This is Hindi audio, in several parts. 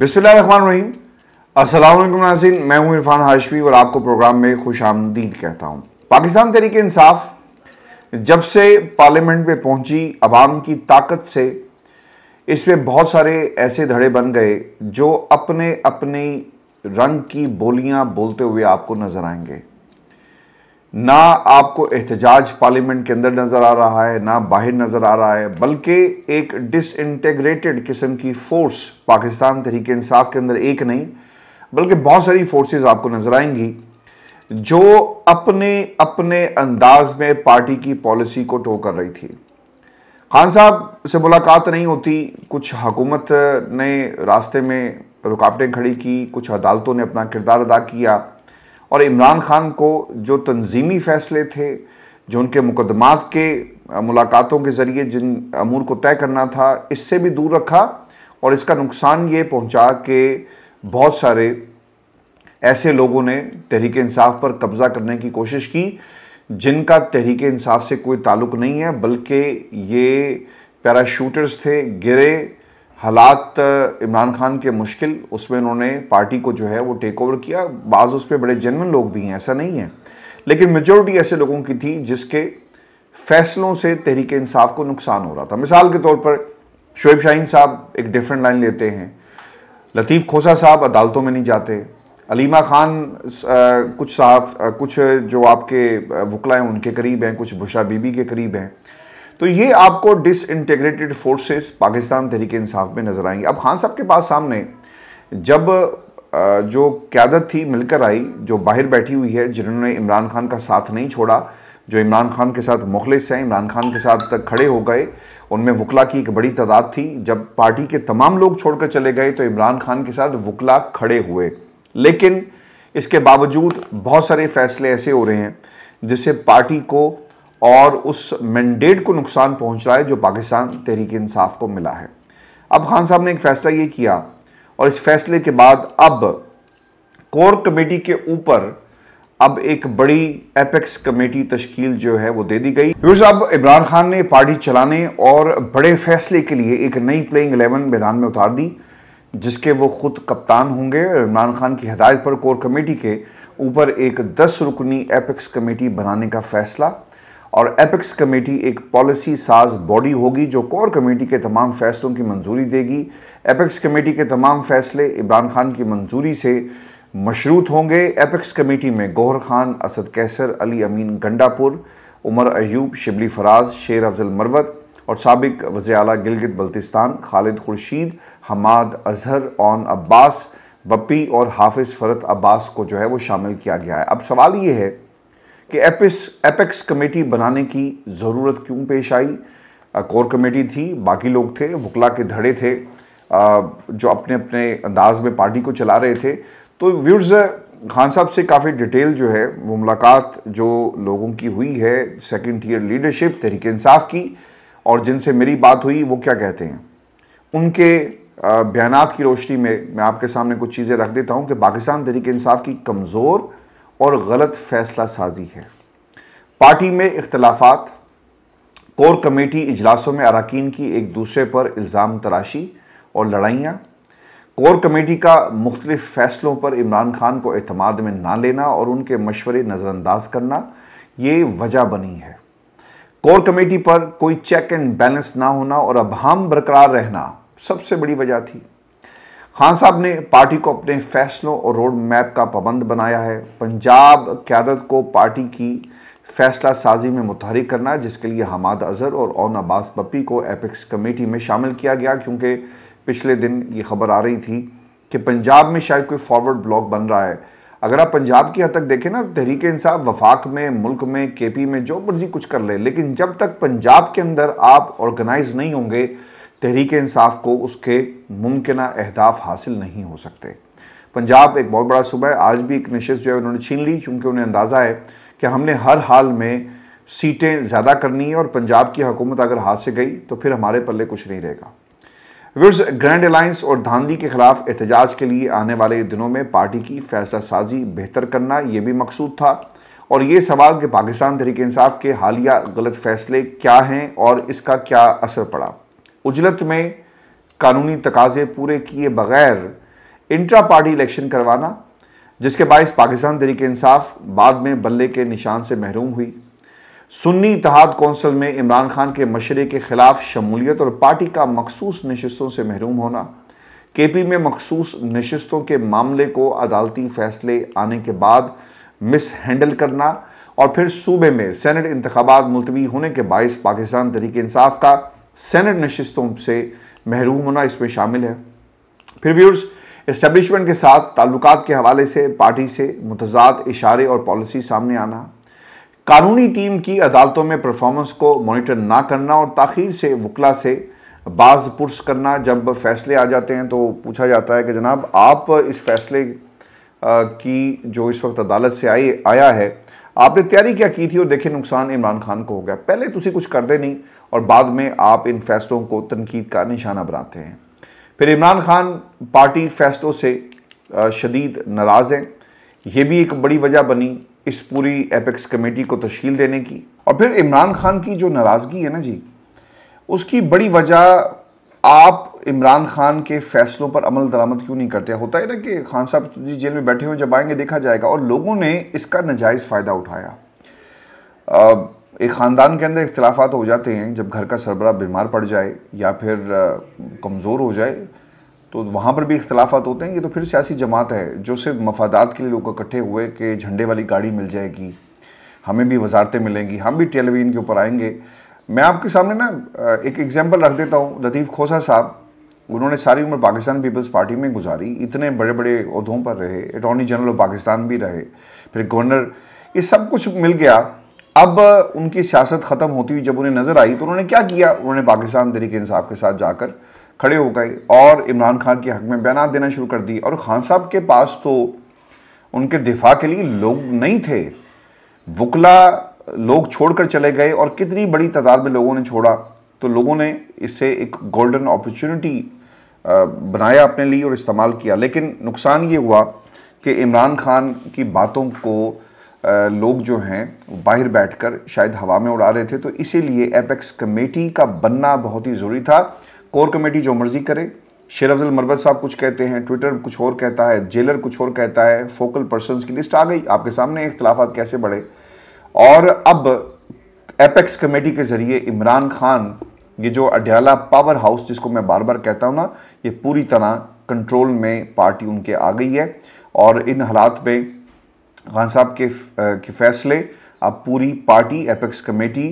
बिस्मिल्लाम असलम नाजीन मैं हूं इरफान हाशमी और आपको प्रोग्राम में खुश आमदीद कहता हूं पाकिस्तान तरीके इंसाफ जब से पार्लियामेंट में पहुंची आवाम की ताकत से इस पर बहुत सारे ऐसे धड़े बन गए जो अपने अपने रंग की बोलियां बोलते हुए आपको नज़र आएंगे ना आपको एहतजाज पार्लियामेंट के अंदर नज़र आ रहा है ना बाहर नज़र आ रहा है बल्कि एक डिसइंटेग्रेटेड किस्म की फ़ोर्स पाकिस्तान तरीके इंसाफ के अंदर एक नहीं बल्कि बहुत सारी फोर्सेस आपको नज़र आएंगी जो अपने अपने अंदाज में पार्टी की पॉलिसी को टो कर रही थी खान साहब से मुलाकात नहीं होती कुछ हकूमत ने रास्ते में रुकावटें खड़ी की कुछ अदालतों ने अपना किरदार अदा किया और इमरान खान को जो तंजीमी फैसले थे जो उनके मुकदमात के मुलाकातों के ज़रिए जिन अमूर को तय करना था इससे भी दूर रखा और इसका नुकसान ये पहुंचा कि बहुत सारे ऐसे लोगों ने तहरीक इंसाफ पर कब्ज़ा करने की कोशिश की जिनका तहरीक इंसाफ से कोई ताल्लुक़ नहीं है बल्कि ये पैराशूटर्स थे गिरे हालात इमरान खान के मुश्किल उसमें उन्होंने पार्टी को जो है वो टेक ओवर किया बाज़ उस पर बड़े जेनवन लोग भी हैं ऐसा नहीं है लेकिन मेजोरिटी ऐसे लोगों की थी जिसके फैसलों से तहरीक इंसाफ को नुकसान हो रहा था मिसाल के तौर पर शुएब शाहीन साहब एक डिफरेंट लाइन लेते हैं लतीफ़ खोसा साहब अदालतों में नहीं जाते अलीमा खान कुछ साफ कुछ जो आपके वकला हैं उनके करीब हैं कुछ बुशा बीबी के करीब हैं तो ये आपको डिसइंटेग्रेटेड फोर्सेस पाकिस्तान तहरीक इंसाफ में नज़र आएंगी अब खान साहब के पास सामने जब जो क्यादत थी मिलकर आई जो बाहर बैठी हुई है जिन्होंने इमरान खान का साथ नहीं छोड़ा जो इमरान खान के साथ मुखलिस हैं इमरान खान के साथ खड़े हो गए उनमें वकला की एक बड़ी तादाद थी जब पार्टी के तमाम लोग छोड़कर चले गए तो इमरान खान के साथ वकला खड़े हुए लेकिन इसके बावजूद बहुत सारे फैसले ऐसे हो रहे हैं जिससे पार्टी को और उस मैंडेट को नुकसान पहुंच रहा है जो पाकिस्तान तहरीक इंसाफ को मिला है अब खान साहब ने एक फैसला ये किया और इस फैसले के बाद अब कोर कमेटी के ऊपर अब एक बड़ी एपेक्स कमेटी तश्कील जो है वो दे दी गई व्यूज अब इमरान खान ने पार्टी चलाने और बड़े फैसले के लिए एक नई प्लेइंग एलेवन मैदान में उतार दी जिसके वो खुद कप्तान होंगे और इमरान खान की हदायत पर कोर कमेटी के ऊपर एक दस रुकनी एपेक्स कमेटी बनाने का फैसला और एपेक्स कमेटी एक पॉलिसी साज बॉडी होगी जो कोर कमेटी के तमाम फैसलों की मंजूरी देगी एपेक्स कमेटी के तमाम फैसले इमरान खान की मंजूरी से मशरूत होंगे एपेक्स कमेटी में गौहर खान असद कैसर अली अमीन गंडापुर उमर अयूब शिबली फराज शेर अफजल मरवत और सबक वजे अला गिलगित बल्तिस्तान खालिद खुर्शीद हमाद अजहर ओन अब्बास बप्पी और हाफिज़ फ़रत अब्बास को जो है वो शामिल किया गया है अब सवाल ये है कि एपिस एपेक्स कमेटी बनाने की ज़रूरत क्यों पेश आई कोर कमेटी थी बाकी लोग थे वकला के धड़े थे आ, जो अपने अपने अंदाज में पार्टी को चला रहे थे तो व्यूर्स खान साहब से काफ़ी डिटेल जो है वो मुलाकात जो लोगों की हुई है second year leadership Tehreek Insaf की और जिनसे मेरी बात हुई वो क्या कहते हैं उनके बयान की रोशनी में मैं आपके सामने कुछ चीज़ें रख देता हूँ कि पाकिस्तान तहरीक इंसाफ की कमज़ोर और गलत फैसला साजी है पार्टी में इख्तलाफात कोर कमेटी इजलासों में अरकान की एक दूसरे पर इल्ज़ाम तराशी और लड़ाइयाँ कोर कमेटी का मुख्तलिफ फैसलों पर इमरान खान को अतमाद में ना लेना और उनके मशवरे नज़रअंदाज करना ये वजह बनी है कोर कमेटी पर कोई चेक एंड बैलेंस ना होना और अब हम बरकरार रहना सबसे बड़ी वजह थी खान साहब ने पार्टी को अपने फैसलों और रोड मैप का पाबंद बनाया है पंजाब क्यादत को पार्टी की फैसला साजी में मुतहरक करना जिसके लिए हमाद अजहर और ओन अब्बास पप्पी को एपिक्स कमेटी में शामिल किया गया क्योंकि पिछले दिन ये खबर आ रही थी कि पंजाब में शायद कोई फॉरवर्ड ब्लॉक बन रहा है अगर आप पंजाब की हद तक देखें ना तहरीक इंसाफ वफाक में मुल्क में के पी में जो मर्जी कुछ कर ले लेकिन जब तक पंजाब के अंदर आप ऑर्गेनाइज नहीं होंगे तहरीक इंसाफ को उसके मुमकिन अहदाफ हासिल नहीं हो सकते पंजाब एक बहुत बड़ा सूबा है आज भी एक नशस्त जो है उन्होंने छीन ली चूँकि उन्हें अंदाज़ा है कि हमने हर हाल में सीटें ज़्यादा करनी है और पंजाब की हुकूमत अगर हाथ से गई तो फिर हमारे पल्ले कुछ नहीं रहेगा विर्स ग्रैंड अलायंस और धांधी के खिलाफ एहतजाज के लिए आने वाले दिनों में पार्टी की फैसला साजी बेहतर करना ये भी मकसूद था और ये सवाल कि पाकिस्तान तहरीक इंसाफ के हालिया गलत फैसले क्या हैं और इसका क्या असर पड़ा उजलत में कानूनी तकाजे पूरे किए बगैर इंट्रा पार्टी इलेक्शन करवाना जिसके बायस पाकिस्तान तरीके इंसाफ बाद में बल्ले के निशान से महरूम हुई सुन्नी इतिहाद कौंसिल में इमरान खान के मशरे के ख़िलाफ़ शमूलियत और पार्टी का मखसूस नशस्तों से महरूम होना के पी में मखसूस नशस्तों के मामले को अदालती फैसले आने के बाद मिस हैंडल करना और फिर सूबे में सैनट इंतबात मुलतवी होने के बायस पाकिस्तान तरीके इंसाफ का सेनेट नशस्तों से महरूम होना इसमें शामिल है फिर व्यूर्स इस्टबलिशमेंट के साथ ताल्लुक के हवाले से पार्टी से मुतजाद इशारे और पॉलिसी सामने आना कानूनी टीम की अदालतों में परफॉर्मेंस को मोनिटर ना करना और तखिर से वकला से बाज पुरस करना जब फैसले आ जाते हैं तो पूछा जाता है कि जनाब आप इस फैसले की जो इस वक्त अदालत से आई आया है आपने तैयारी क्या की थी और देखिए नुकसान इमरान खान को हो गया पहले तुम कुछ करते नहीं और बाद में आप इन फैसलों को तनकीद का निशाना बनाते हैं फिर इमरान खान पार्टी फैसलों से शदीद नाराज़ हैं ये भी एक बड़ी वजह बनी इस पूरी एपेक्स कमेटी को तश्ील देने की और फिर इमरान खान की जो नाराज़गी है ना जी उसकी बड़ी वजह आप इमरान खान के फैसलों पर अमल दरामद क्यों नहीं करते होता है ना कि खान साहब तो जी जेल में बैठे हुए जब आएंगे देखा जाएगा और लोगों ने इसका नजायज़ फ़ायदा उठाया एक ख़ानदान के अंदर इख्तलाफा हो जाते हैं जब घर का सरबरा बीमार पड़ जाए या फिर कमज़ोर हो जाए तो वहाँ पर भी इख्तलाफा होते हैं ये तो फिर सियासी जमात है जो सिर्फ मफादात के लिए लोग इकट्ठे हुए कि झंडे वाली गाड़ी मिल जाएगी हमें भी वजारतें मिलेंगी हम भी टेलीविज़न के ऊपर आएंगे मैं आपके सामने ना एक एग्जाम्पल रख देता हूँ लतीफ़ खोसा साहब उन्होंने सारी उम्र पाकिस्तान पीपल्स पार्टी में गुजारी इतने बड़े बड़े अहदों पर रहे अटॉर्नी जनरल ऑफ पाकिस्तान भी रहे फिर गवर्नर ये सब कुछ मिल गया अब उनकी सियासत ख़त्म होती हुई जब उन्हें नज़र आई तो उन्होंने क्या किया उन्होंने पाकिस्तान तरीके इंसाफ के साथ जाकर खड़े हो गए और इमरान खान के हक में बयान देना शुरू कर दिए और खान साहब के पास तो उनके दिफा के लिए लोग नहीं थे वकला लोग छोड़कर चले गए और कितनी बड़ी तादाद में लोगों ने छोड़ा तो लोगों ने इससे एक गोल्डन अपॉर्चुनिटी बनाया अपने लिए और इस्तेमाल किया लेकिन नुकसान ये हुआ कि इमरान खान की बातों को लोग जो हैं बाहर बैठकर शायद हवा में उड़ा रहे थे तो इसीलिए एपेक्स कमेटी का बनना बहुत ही ज़रूरी था कोर कमेटी जो मर्ज़ी करे शेर अफजल मरवत साहब कुछ कहते हैं ट्विटर कुछ और कहता है जेलर कुछ और कहता है फोकल पर्सन की लिस्ट आ गई आपके सामने इख्तलाफा कैसे बढ़े और अब एपेक्स कमेटी के ज़रिए इमरान खान ये जो अड्याला पावर हाउस जिसको मैं बार बार कहता हूँ ना ये पूरी तरह कंट्रोल में पार्टी उनके आ गई है और इन हालात में खान साहब के के फैसले अब पूरी पार्टी एपेक्स कमेटी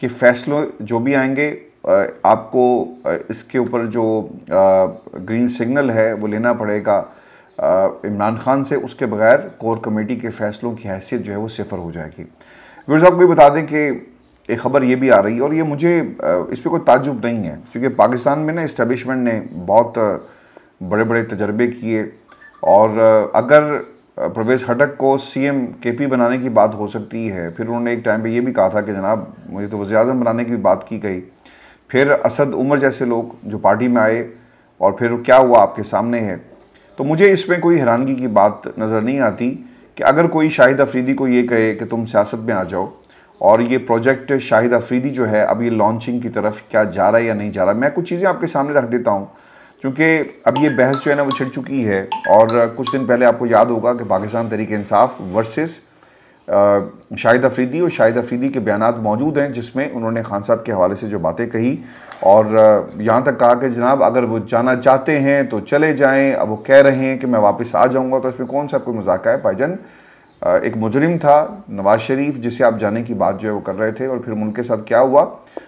के फैसले जो भी आएंगे आपको इसके ऊपर जो ग्रीन सिग्नल है वो लेना पड़ेगा इमरान खान से उसके बगैर कोर कमेटी के फैसलों की हैसियत जो है वो सिफर हो जाएगी वीर साहब को ये बता दें कि एक ख़बर ये भी आ रही है और ये मुझे इस पर कोई ताजुब नहीं है क्योंकि पाकिस्तान में ना इस्टबलिशमेंट ने बहुत बड़े बड़े तजर्बे किए और अगर प्रवेश हटक को सीएम केपी बनाने की बात हो सकती है फिर उन्होंने एक टाइम पे ये भी कहा था कि जनाब मुझे तो वज़ी अजम बनाने की भी बात की गई फिर असद उमर जैसे लोग जो पार्टी में आए और फिर क्या हुआ आपके सामने है तो मुझे इसमें कोई हैरानगी की बात नज़र नहीं आती कि अगर कोई शाहिद अफरीदी को ये कहे कि तुम सियासत में आ जाओ और ये प्रोजेक्ट शाहिद अफरीदी जो है अब ये लॉन्चिंग की तरफ क्या जा रहा है या नहीं जा रहा मैं कुछ चीज़ें आपके सामने रख देता हूँ क्योंकि अब ये बहस जो है ना वो छिड़ चुकी है और कुछ दिन पहले आपको याद होगा कि पाकिस्तान तरीके इंसाफ वर्सेस शाहिद अफरीदी और शाहिद अफरीदी के बयान मौजूद हैं जिसमें उन्होंने खान साहब के हवाले से जो बातें कही और यहाँ तक कहा कि जनाब अगर वो जाना चाहते हैं तो चले जाएँ अब वो कह रहे हैं कि मैं वापस आ जाऊँगा तो इसमें कौन सा कोई मजाक है भाईजन एक मुजरिम था नवाज शरीफ जिसे आप जाने की बात जो है वो कर रहे थे और फिर उनके साथ क्या हुआ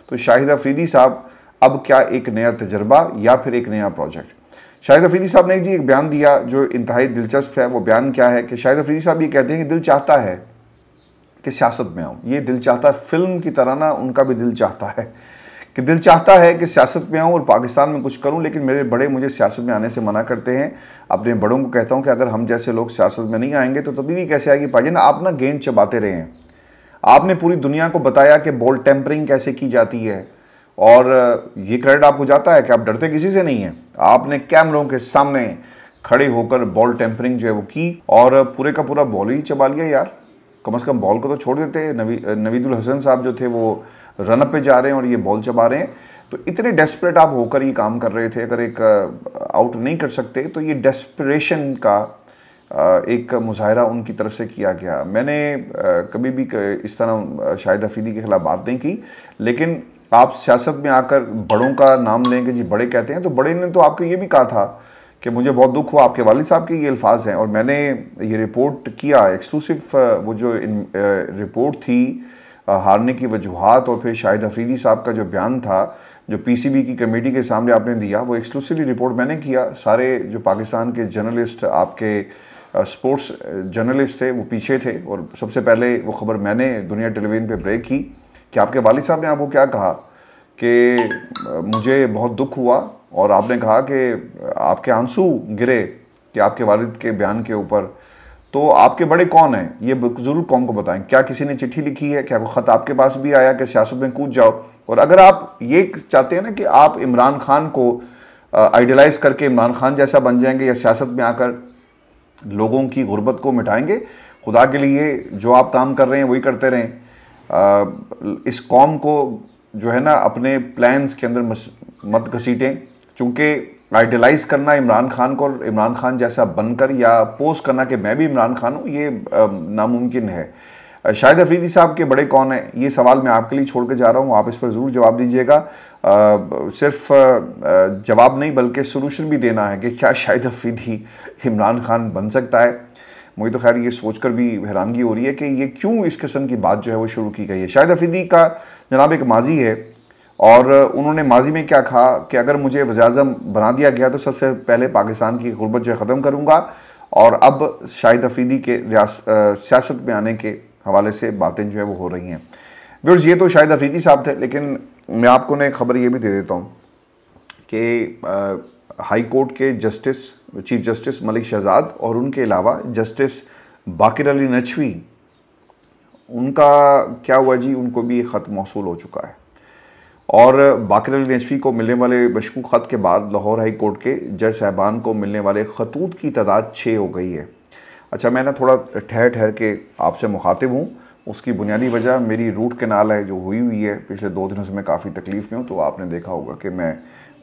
तो शाहिद अफरीदी साहब अब क्या एक नया तजर्बा या फिर एक नया प्रोजेक्ट शाहिद अफरीदी साहब ने जी एक बयान दिया जो इंतहाई दिलचस्प है वो बयान क्या है कि शाहिद अफरीदी साहब ये कहते हैं कि दिल चाहता है कि सियासत में आऊँ ये दिल चाहता है फिल्म की तरह ना उनका भी दिल चाहता है कि दिल चाहता है कि सियासत में आऊँ और पाकिस्तान में कुछ करूँ लेकिन मेरे बड़े मुझे सियासत में आने से मना करते हैं अपने बड़ों को कहता हूँ कि अगर हम जैसे लोग सियासत में नहीं आएंगे तो तभी भी कैसे आएगी पाजी ना आप ना गेंद चबाते रहे हैं आपने पूरी दुनिया को बताया कि बॉल टेम्परिंग कैसे की जाती है और ये क्रेडिट आपको जाता है कि आप डरते किसी से नहीं हैं आपने कैमरों के सामने खड़े होकर बॉल टेम्परिंग जो है वो की और पूरे का पूरा बॉल ही चबा लिया यार कम अज़ कम बॉल को तो छोड़ देते नवी नवीदुल हसन साहब जो थे वो रनअप पे जा रहे हैं और ये बॉल चबा रहे हैं तो इतने डेस्परेट आप होकर ये काम कर रहे थे अगर एक आउट नहीं कर सकते तो ये डेस्परेशन का एक मुजाहरा उनकी तरफ से किया गया मैंने कभी भी इस तरह शाहिद अफीदी के खिलाफ बात नहीं की लेकिन आप सियासत में आकर बड़ों का नाम लेंगे जी बड़े कहते हैं तो बड़े ने तो आपको ये भी कहा था कि मुझे बहुत दुख हुआ आपके वालिद साहब के ये अल्फाज हैं और मैंने ये रिपोर्ट किया एक्सक्लूसिव वो जो रिपोर्ट थी हारने की वजूहत और फिर शाहिद अफरीदी साहब का जो बयान था जो पीसीबी की कमेटी के सामने आपने दिया वो एक्सक्लूसिवली रिपोर्ट मैंने किया सारे जो पाकिस्तान के जर्नलिस्ट आपके स्पोर्ट्स जर्नलिस्ट थे वो पीछे थे और सबसे पहले वो खबर मैंने दुनिया टेलीविज़न पे ब्रेक की कि आपके वाल साहब ने आपको क्या कहा कि मुझे बहुत दुख हुआ और आपने कहा कि आपके आंसू गिरे कि आपके वालिद के बयान के ऊपर तो आपके बड़े कौन हैं ये ज़रूर कौम को बताएं क्या किसी ने चिट्ठी लिखी है क्या कोई ख़त आपके पास भी आया कि सियासत में कूद जाओ और अगर आप ये चाहते हैं ना कि आप इमरान खान को आइडियलाइज़ करके इमरान खान जैसा बन जाएंगे या सियासत में आकर लोगों की गुर्बत को मिटाएंगे खुदा के लिए जो आप काम कर रहे हैं वही करते रहें आ, इस कौम को जो है ना अपने प्लान्स के अंदर मत घसीटें चूँकि आइडलाइज करना इमरान खान को और इमरान खान जैसा बनकर या पोस्ट करना कि मैं भी इमरान खान हूँ ये नामुमकिन है शाहिद अफरीदी साहब के बड़े कौन हैं ये सवाल मैं आपके लिए छोड़ के जा रहा हूँ आप इस पर ज़रूर जवाब दीजिएगा सिर्फ जवाब नहीं बल्कि सोलूशन भी देना है कि क्या शाहिद अफरीदी इमरान खान बन सकता है मुझे तो खैर ये सोचकर भी हैरानगी हो रही है कि ये क्यों इस किस्म की बात जो है वो शुरू की गई है शाहिद अफरीदी का जनाब एक माजी है और उन्होंने माजी में क्या कहा कि अगर मुझे वजाजम बना दिया गया तो सबसे पहले पाकिस्तान की गुर्बत जो ख़त्म करूँगा और अब शाहिद अफरीदी के सियासत में आने के हवाले से बातें जो है वो हो रही हैं व्यर्स ये तो शाहिद अफरीदी साहब थे लेकिन मैं आपको ना खबर ये भी दे देता हूँ कि हाई कोर्ट के justice chief justice Malik Shahzad और उनके अलावा जस्टिस बाकिर अली नछवी उनका क्या हुआ जी उनको भी ख़त मौसू हो चुका है और बाकर अली नजवी को मिलने वाले मशकूक ख़त के बाद लाहौर हाई कोर्ट के जज साहबान को मिलने वाले खतूत की तादाद छः हो गई है अच्छा मैं ना थोड़ा ठहर ठहर के आपसे मुखातिब हूँ उसकी बुनियादी वजह मेरी रूट कैनाल है जो हुई हुई है पिछले दो दिनों से मैं काफ़ी तकलीफ़ में हूँ तो आपने देखा होगा कि मैं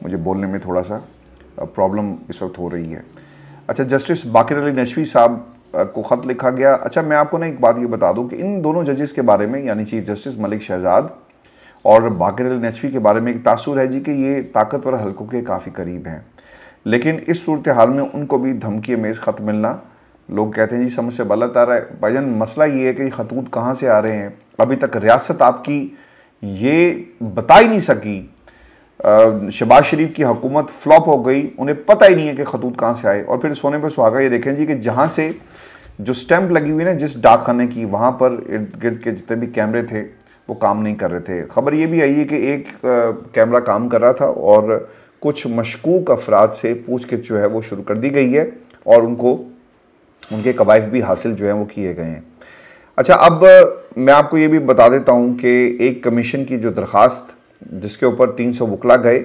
मुझे बोलने में थोड़ा सा प्रॉब्लम इस वक्त हो रही है अच्छा जस्टिस बाकर अली नशवी साहब को ख़त लिखा गया अच्छा मैं आपको ना एक बात ये बता दूँ कि इन दोनों जजेस के बारे में यानी चीफ जस्टिस मलिक शहजाद और बाकर नचवी के बारे में एक तासुर है जी कि ये ताकतवर हलकों के काफ़ी करीब हैं लेकिन इस सूरत हाल में उनको भी धमकी मेज़ ख़त मिलना लोग कहते हैं जी समझ से बलत आ रहा है भाईजान मसला ये है कि खतूत कहाँ से आ रहे हैं अभी तक रियासत आपकी ये बता ही नहीं सकी शबाज शरीफ की हुकूमत फ्लॉप हो गई उन्हें पता ही नहीं है कि खतूत कहाँ से आए और फिर सोने पर सुहागा ये देखें जी कि जहाँ से जो स्टैंप लगी हुई ना जिस डाक खाने की वहाँ पर इर्द गिर्द के जितने भी कैमरे थे वो काम नहीं कर रहे थे खबर ये भी आई है कि एक कैमरा काम कर रहा था और कुछ मशकूक अफराद से पूछ के जो है वो शुरू कर दी गई है और उनको उनके कवायफ भी हासिल जो है वो किए गए हैं अच्छा अब मैं आपको ये भी बता देता हूँ कि एक कमीशन की जो दरख्वास्त जिसके ऊपर तीन सौ वकला गए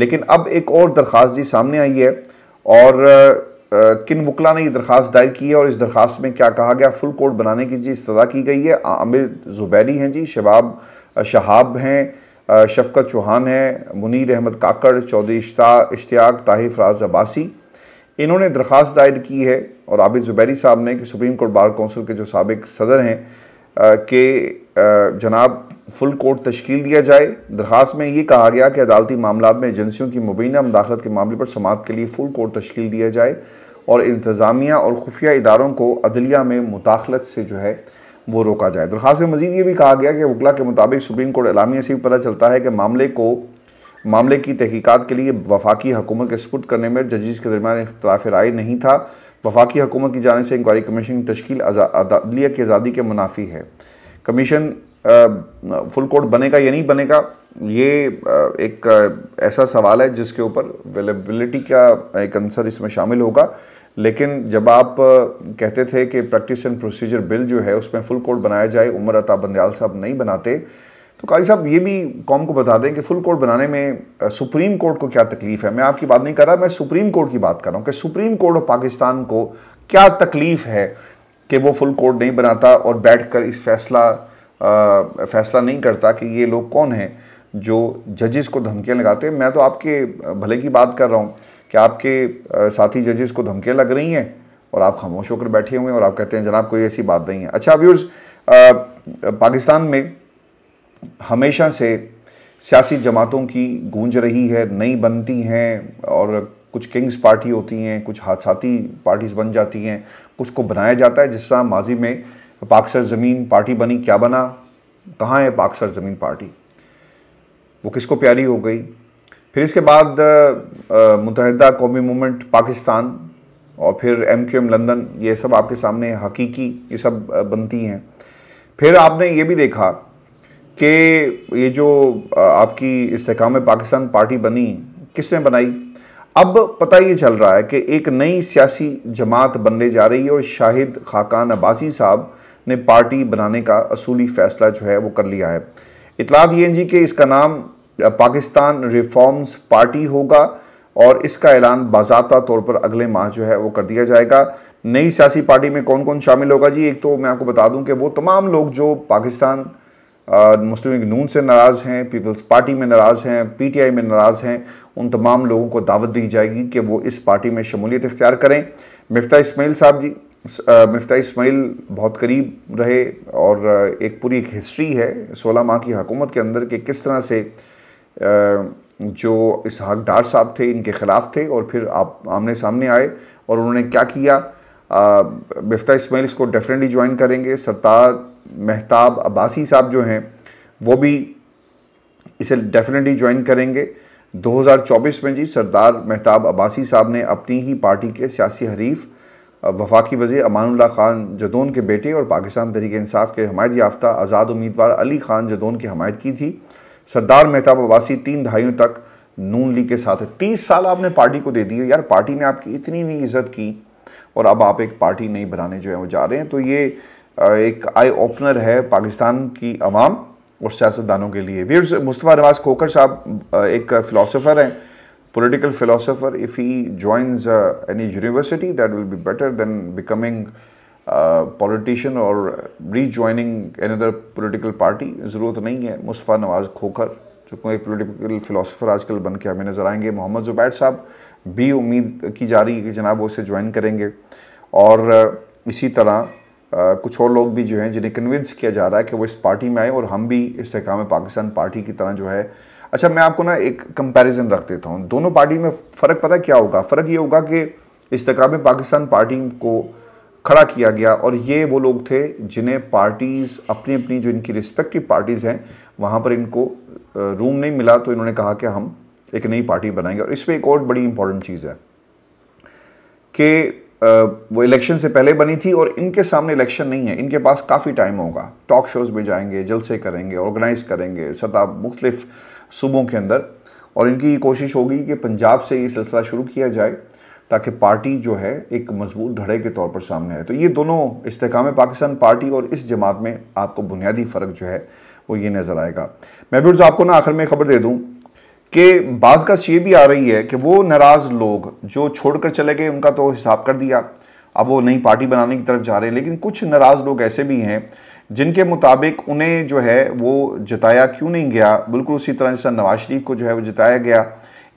लेकिन अब एक और दरख्वास्त जी सामने आई है और किन वकला ने यह दरख्वास्त दायर की है और इस दरख्वास्त में क्या कहा गया फुल कोर्ट बनाने की जी इस्तः की गई है आमिर जुबैरी हैं जी शबाब शहाब हैं शफकत चौहान हैं मुनीर अहमद काकड़ चौधरी इश्ता इश्तियाक ताहिर फराज अब्बासी इन्होंने दरख्वास्त दायर की है और आबिद जुबैरी साहब ने कि सुप्रीम कोर्ट बार कौंसिल के जो सबक सदर हैं के जनाब फुल कोर्ट तश्कील दिया जाए दरख्वास में ये कहा गया कि अदालती मामला में एजेंसियों की मुबीना मुदाखलत के मामले पर समात के लिए फुल कोर्ट तश्कील दिया जाए और इंतज़ामिया और खुफिया इदारों को अदलिया में मुदाखलत से जो है वो रोका जाए दरख्वास में मजीद ये भी कहा गया कि वकला के मुताबिक सुप्रीम कोर्ट अलामिया से भी पता चलता है कि मामले को मामले की तहकीक़ात के लिए वफाकी हकूमत के सपुट करने में जजिस के दरमियान इख्तलाफ राय नहीं था वफाकी हकूमत की जानब से इंक्वायरी कमीशन की तश्ल अदलिया की आज़ादी के मुनाफी है कमीशन फुल कोर्ट बनेगा या नहीं बनेगा ये एक ऐसा सवाल है जिसके ऊपर अवेलेबिलिटी का एक आंसर इसमें शामिल होगा लेकिन जब आप कहते थे कि प्रैक्टिस एंड प्रोसीजर बिल जो है उसमें फुल कोर्ट बनाया जाए उमर अता बंदयाल साहब नहीं बनाते तो काजी साहब ये भी कॉम को बता दें कि फुल कोर्ट बनाने में सुप्रीम कोर्ट को क्या तकलीफ़ है मैं आपकी बात नहीं कर रहा मैं सुप्रीम कोर्ट की बात कर रहा हूँ कि सुप्रीम कोर्ट ऑफ पाकिस्तान को क्या तकलीफ़ है कि वो फुल कोर्ट नहीं बनाता और बैठ कर इस फैसला आ, फैसला नहीं करता कि ये लोग कौन हैं जो जजेस को धमकियाँ लगाते हैं मैं तो आपके भले की बात कर रहा हूँ कि आपके साथी जजेस को धमकियाँ लग रही हैं और आप खामोश होकर बैठे हुए हैं और आप कहते हैं जनाब कोई ऐसी बात नहीं है अच्छा व्यूर्स पाकिस्तान में हमेशा से सियासी जमातों की गूंज रही है नई बनती हैं और कुछ किंग्स पार्टी होती हैं कुछ हादसाती पार्टीज़ बन जाती हैं उसको बनाया जाता है जिस तरह माजी में पाक सर ज़मीन पार्टी बनी क्या बना कहाँ है पाक सर ज़मीन पार्टी वो किसको प्यारी हो गई फिर इसके बाद मुतहदा कौमी मूवमेंट पाकिस्तान और फिर एम क्यू एम लंदन ये सब आपके सामने हकीकी ये सब बनती हैं फिर आपने ये भी देखा कि ये जो आपकी इसकाम पाकिस्तान पार्टी बनी किसने बनाई अब पता ये चल रहा है कि एक नई सियासी जमात बनने जा रही है और शाहिद खाकान अब्बासी साहब ने पार्टी बनाने का असूली फैसला जो है वो कर लिया है इतलात ये जी कि इसका नाम पाकिस्तान रिफॉर्म्स पार्टी होगा और इसका ऐलान बाबा तौर पर अगले माह जो है वो कर दिया जाएगा नई सियासी पार्टी में कौन कौन शामिल होगा जी एक तो मैं आपको बता दूं कि वो तमाम लोग जो पाकिस्तान मुस्लिम लीग नून से नाराज़ हैं पीपल्स पार्टी में नाराज़ हैं पीटीआई में नाराज़ हैं उन तमाम लोगों को दावत दी जाएगी कि वो इस पार्टी में शमूलियत इख्तियार करें मफ्ता इसमाइल साहब जी मफ्ता इसमाइल बहुत करीब रहे और एक पूरी एक हिस्ट्री है सोलह माह की हकूमत के अंदर कि किस तरह से जो इसहाक डार साहब थे इनके ख़िलाफ़ थे और फिर आप आमने सामने आए और उन्होंने क्या किया बिफ्ता इसमाइल इसको डेफिनेटली ज्वाइन करेंगे सरताज महताब अब्बासी साहब जो हैं वो भी इसे डेफिनेटली ज्वाइन करेंगे 2024 में जी सरदार महताब अब्बासी साहब ने अपनी ही पार्टी के सियासी हरीफ वफाकी वजी अमानुल्ला खान जदोन के बेटे और पाकिस्तान तहरीक इंसाफ के हमायत याफ्ता आज़ाद उम्मीदवार अली खान जदोन की हमायत की थी सरदार महताब अब्बासी तीन दहाइयों तक नून लीग के साथ है तीस साल आपने पार्टी को दे दिए यार पार्टी ने आपकी इतनी नहीं इज्जत की और अब आप एक पार्टी नहीं बनाने जो है वो जा रहे हैं तो ये एक आई ओपनर है पाकिस्तान की आवाम और सियासतदानों के लिए वीर मुस्तफ़ा नवाज़ खोकर साहब एक फ़िलासफ़र हैं political philosopher if he joins any university that will be better than becoming politician और री एन अदर पोलिटिकल पार्टी ज़रूरत नहीं है मुस्तफ़ा नवाज़ खोखर जो एक पोलिटिकल फ़िलासफ़र आजकल बन के हमें नज़र आएंगे मोहम्मद जुबैर साहब भी उम्मीद की जा रही है कि जनाब वो इसे ज्वाइन करेंगे और इसी तरह कुछ और लोग भी जो हैं जिन्हें कन्विंस किया जा रहा है कि वो इस पार्टी में आए और हम भी इस्तेकाम पाकिस्तान पार्टी की तरह जो है अच्छा मैं आपको ना एक कंपैरिजन रख देता हूँ दोनों पार्टी में फ़र्क पता क्या होगा फ़र्क ये होगा कि इस्तेकाम पाकिस्तान पार्टी को खड़ा किया गया और ये वो लोग थे जिन्हें पार्टीज़ अपनी अपनी जो इनकी रिस्पेक्टिव पार्टीज़ हैं वहाँ पर इनको रूम नहीं मिला तो इन्होंने कहा कि हम एक नई पार्टी बनाएंगे और इसमें एक और बड़ी इंपॉर्टेंट चीज़ है कि वो इलेक्शन से पहले बनी थी और इनके सामने इलेक्शन नहीं है इनके पास काफ़ी टाइम होगा टॉक शोज़ में जाएंगे जलसे करेंगे ऑर्गेनाइज करेंगे सदा मुख्तलिफ सूबों के अंदर और इनकी कोशिश होगी कि पंजाब से ये सिलसिला शुरू किया जाए ताकि पार्टी जो है एक मजबूत धड़े के तौर पर सामने आए तो ये दोनों इसकाम पाकिस्तान पार्टी और इस जमात में आपको बुनियादी फ़र्क जो है वो ये नज़र आएगा मैं व्यूर्स आपको ना आखिर में खबर दे दूँ कि बाज़ का ये भी आ रही है कि वो नाराज़ लोग जो छोड़कर चले गए उनका तो हिसाब कर दिया अब वो नई पार्टी बनाने की तरफ जा रहे हैं लेकिन कुछ नाराज़ लोग ऐसे भी हैं जिनके मुताबिक उन्हें जो है वो जताया क्यों नहीं गया बिल्कुल उसी तरह जैसा नवाज शरीफ को जो है वो जताया गया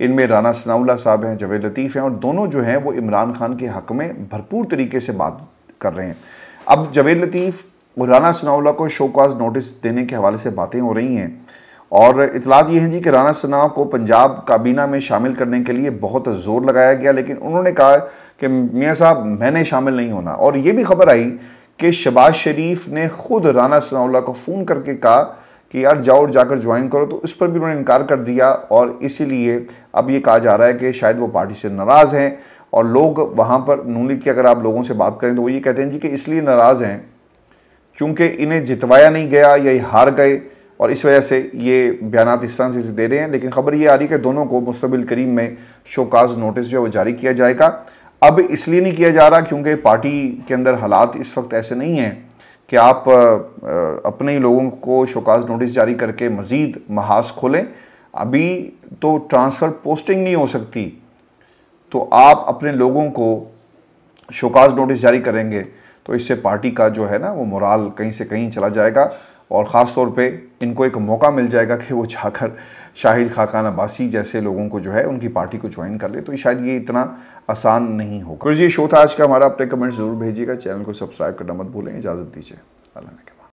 इनमें राना सनाउल्ला साहब हैं जवेद लतीफ़ हैं और दोनों जो हैं वो इमरान खान के हक़ में भरपूर तरीके से बात कर रहे हैं अब जवेद लतीफ़ और राना सनाउल्ला को शोकाज नोटिस देने के हवाले से बातें हो रही हैं और इतलात ये हैं जी कि राना सना को पंजाब काबीना में शामिल करने के लिए बहुत ज़ोर लगाया गया लेकिन उन्होंने कहा कि मियाँ साहब मैंने शामिल नहीं होना और ये भी खबर आई कि शबाज शरीफ ने ख़ुद राना सनाउल्ला को फ़ोन करके कहा कि यार जाओ जाकर ज्वाइन करो तो इस पर भी उन्होंने इनकार कर दिया और इसीलिए अब ये कहा जा रहा है कि शायद वो पार्टी से नाराज़ हैं और लोग वहाँ पर नूली की अगर आप लोगों से बात करें तो वो ये कहते हैं जी कि इसलिए नाराज़ हैं क्योंकि इन्हें जितवाया नहीं गया या हार गए और इस वजह से ये बयान इस तरह से दे रहे हैं लेकिन खबर ये आ रही है कि दोनों को मुस्तबिल करीम में शोकाज नोटिस जो है वो जारी किया जाएगा अब इसलिए नहीं किया जा रहा क्योंकि पार्टी के अंदर हालात इस वक्त ऐसे नहीं हैं कि आप अपने ही लोगों को शोकाज नोटिस जारी करके मज़ीद महाज खोलें अभी तो ट्रांसफ़र पोस्टिंग नहीं हो सकती तो आप अपने लोगों को शोकाज नोटिस जारी करेंगे तो इससे पार्टी का जो है ना वो मोराल कहीं से कहीं चला जाएगा और ख़ास तौर पे इनको एक मौका मिल जाएगा कि वो जाकर शाहिद खाकान अब्बासी जैसे लोगों को जो है उनकी पार्टी को ज्वाइन कर ले तो शायद ये इतना आसान नहीं होगा फिर ये शो था आज का हमारा अपने कमेंट्स ज़रूर भेजिएगा चैनल को सब्सक्राइब करना मत भूलें इजाज़त दीजिए अल्लाह के